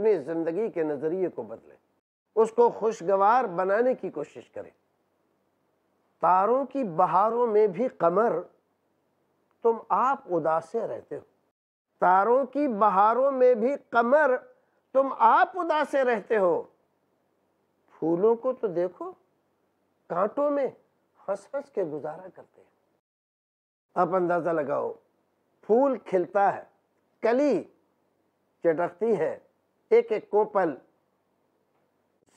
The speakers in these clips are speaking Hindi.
अपने ज़िंदगी के नज़रिए को बदलें उसको खुशगवार बनाने की कोशिश करें तारों की बहारों में भी कमर तुम आप उदासे रहते हो तारों की बहारों में भी कमर तुम आप उदासे रहते हो फूलों को तो देखो कांटों में हंस हंस के गुजारा करते हैं आप अंदाज़ा लगाओ फूल खिलता है कली चटकती है एक एक कोपल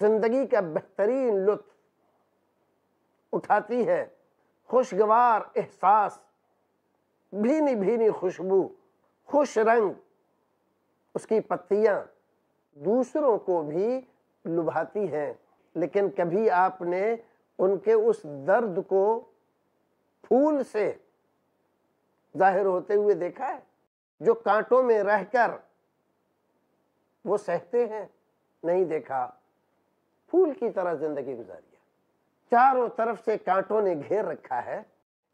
जिंदगी का बेहतरीन लुत्फ उठाती है खुशगवार एहसास भीनी भीनी खुशबू खुश रंग उसकी पत्तियाँ दूसरों को भी लुभाती हैं लेकिन कभी आपने उनके उस दर्द को फूल से जाहिर होते हुए देखा है जो कांटों में रहकर वो सहते हैं नहीं देखा फूल की तरह जिंदगी गुजारी है चारों तरफ से कांटों ने घेर रखा है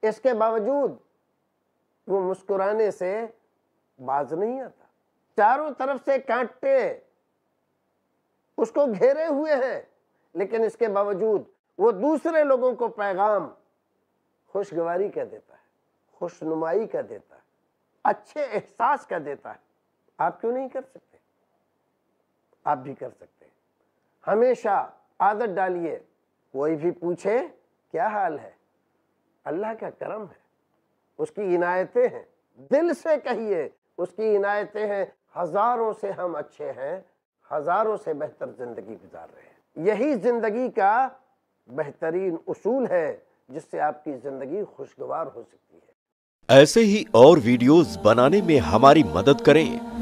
इसके बावजूद वो मुस्कुराने से बाज नहीं आता चारों तरफ से कांटे उसको घेरे हुए हैं लेकिन इसके बावजूद वो दूसरे लोगों को पैगाम खुशगवारी का देता है खुशनुमाई का देता है अच्छे एहसास का देता है आप क्यों नहीं कर सकते आप भी कर सकते हैं हमेशा आदत डालिए कोई भी पूछे क्या हाल है अल्लाह का करम है उसकी इनायतें हैं दिल से कहिए उसकी इनायतें हैं हजारों से हम अच्छे हैं हजारों से बेहतर जिंदगी गुजार रहे हैं यही जिंदगी का बेहतरीन उसूल है जिससे आपकी जिंदगी खुशगवार हो सकती है ऐसे ही और वीडियोस बनाने में हमारी मदद करें